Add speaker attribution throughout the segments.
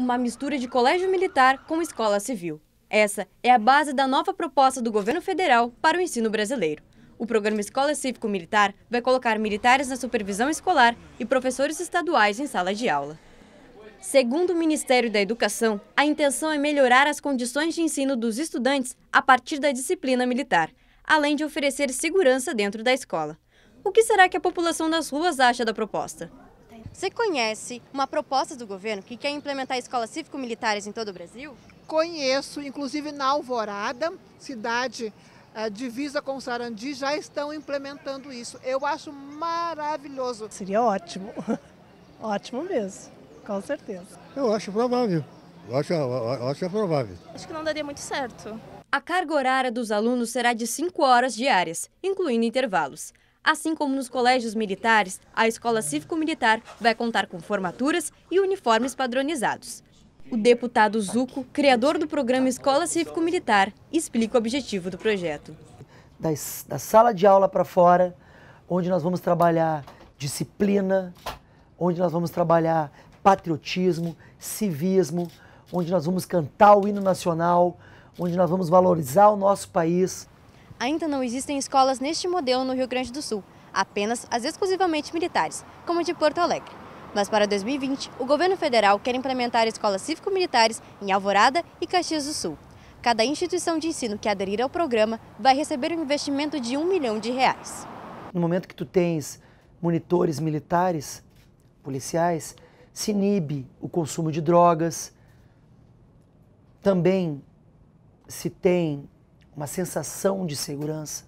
Speaker 1: uma mistura de colégio militar com escola civil. Essa é a base da nova proposta do governo federal para o ensino brasileiro. O programa Escola Cívico-Militar vai colocar militares na supervisão escolar e professores estaduais em sala de aula. Segundo o Ministério da Educação, a intenção é melhorar as condições de ensino dos estudantes a partir da disciplina militar, além de oferecer segurança dentro da escola. O que será que a população das ruas acha da proposta? Você conhece uma proposta do governo que quer implementar escolas cívico-militares em todo o Brasil? Conheço, inclusive na Alvorada, cidade a eh, divisa com Sarandi, já estão implementando isso. Eu acho
Speaker 2: maravilhoso. Seria ótimo. ótimo mesmo, com certeza. Eu acho
Speaker 1: provável. Eu acho, eu acho provável. Acho que não daria muito certo. A carga horária dos alunos será de 5 horas diárias, incluindo intervalos. Assim como nos colégios militares, a Escola Cívico-Militar vai contar com formaturas e uniformes padronizados. O deputado Zuco, criador do programa Escola Cívico-Militar, explica o objetivo do projeto.
Speaker 3: Da, da sala de aula para fora, onde nós vamos trabalhar disciplina, onde nós vamos trabalhar patriotismo, civismo, onde nós vamos cantar o hino nacional, onde nós vamos valorizar o nosso país
Speaker 1: ainda não existem escolas neste modelo no Rio Grande do Sul, apenas as exclusivamente militares, como a de Porto Alegre. Mas para 2020, o governo federal quer implementar escolas cívico-militares em Alvorada e Caxias do Sul. Cada instituição de ensino que aderir ao programa vai receber um investimento de um milhão de reais.
Speaker 3: No momento que tu tens monitores militares, policiais, se inibe o consumo de drogas. Também se tem uma sensação de segurança.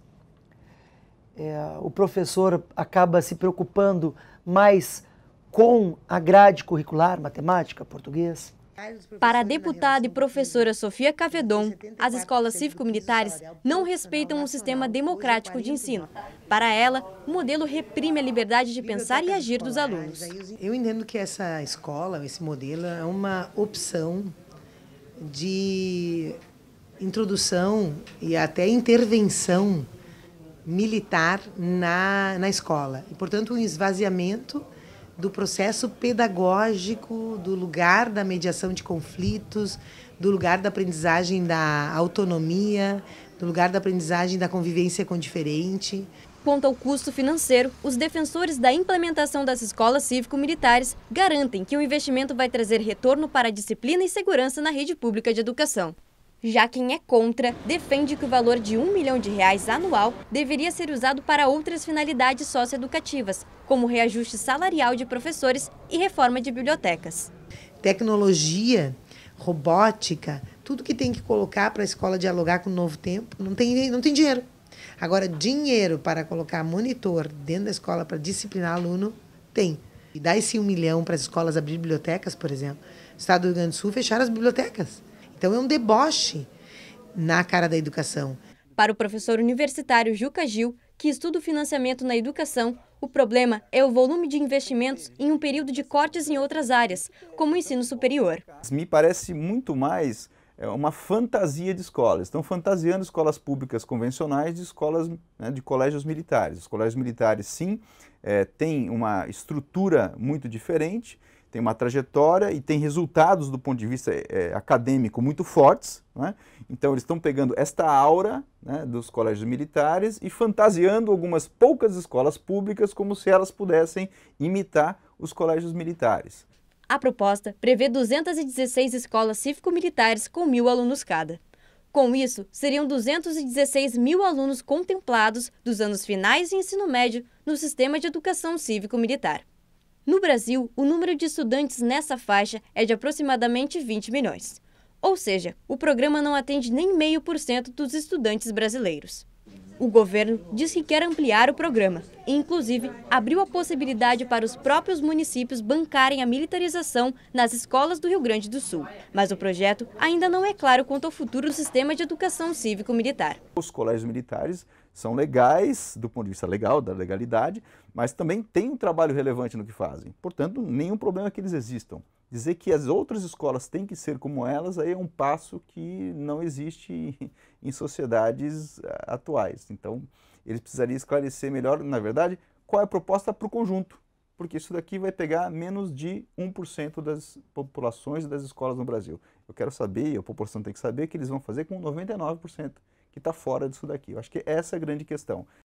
Speaker 3: É, o professor acaba se preocupando mais com a grade curricular, matemática, português.
Speaker 1: Para a deputada e professora Sofia Cavedon, as escolas cívico-militares não respeitam um sistema democrático de ensino. Para ela, o modelo reprime a liberdade de pensar e agir dos alunos.
Speaker 2: Eu entendo que essa escola, esse modelo, é uma opção de introdução e até intervenção militar na, na escola. E, portanto, um esvaziamento do processo pedagógico, do lugar da mediação de conflitos, do lugar da aprendizagem da autonomia, do lugar da aprendizagem da convivência com o diferente.
Speaker 1: Quanto ao custo financeiro, os defensores da implementação das escolas cívico-militares garantem que o investimento vai trazer retorno para a disciplina e segurança na rede pública de educação. Já quem é contra defende que o valor de um milhão de reais anual deveria ser usado para outras finalidades socioeducativas, como reajuste salarial de professores e reforma de bibliotecas.
Speaker 2: Tecnologia, robótica, tudo que tem que colocar para a escola dialogar com o novo tempo, não tem, não tem dinheiro. Agora, dinheiro para colocar monitor dentro da escola para disciplinar aluno, tem. E dá esse um milhão para as escolas abrir bibliotecas, por exemplo. O estado do Rio Grande do Sul fechar as bibliotecas. Então é um deboche na cara da educação.
Speaker 1: Para o professor universitário Juca Gil, que estuda o financiamento na educação, o problema é o volume de investimentos em um período de cortes em outras áreas, como o ensino superior.
Speaker 4: Me parece muito mais é, uma fantasia de escolas. Estão fantasiando escolas públicas convencionais de escolas né, de colégios militares. Os colégios militares, sim, é, têm uma estrutura muito diferente tem uma trajetória e tem resultados do ponto de vista é, acadêmico muito fortes. Né? Então, eles estão pegando esta aura né, dos colégios militares e fantasiando algumas poucas escolas públicas como se elas pudessem imitar os colégios militares.
Speaker 1: A proposta prevê 216 escolas cívico-militares com mil alunos cada. Com isso, seriam 216 mil alunos contemplados dos anos finais de ensino médio no sistema de educação cívico-militar. No Brasil, o número de estudantes nessa faixa é de aproximadamente 20 milhões. Ou seja, o programa não atende nem meio por cento dos estudantes brasileiros. O governo diz que quer ampliar o programa inclusive, abriu a possibilidade para os próprios municípios bancarem a militarização nas escolas do Rio Grande do Sul. Mas o projeto ainda não é claro quanto ao futuro do sistema de educação cívico-militar.
Speaker 4: Os colégios militares são legais do ponto de vista legal, da legalidade, mas também têm um trabalho relevante no que fazem. Portanto, nenhum problema é que eles existam. Dizer que as outras escolas têm que ser como elas aí é um passo que não existe em sociedades eh, atuais. Então, eles precisariam esclarecer melhor, na verdade, qual é a proposta para o conjunto, porque isso daqui vai pegar menos de 1% das populações das escolas no Brasil. Eu quero saber, e a população tem que saber, que eles vão fazer com 99%, que está fora disso daqui. Eu acho que essa é a grande questão.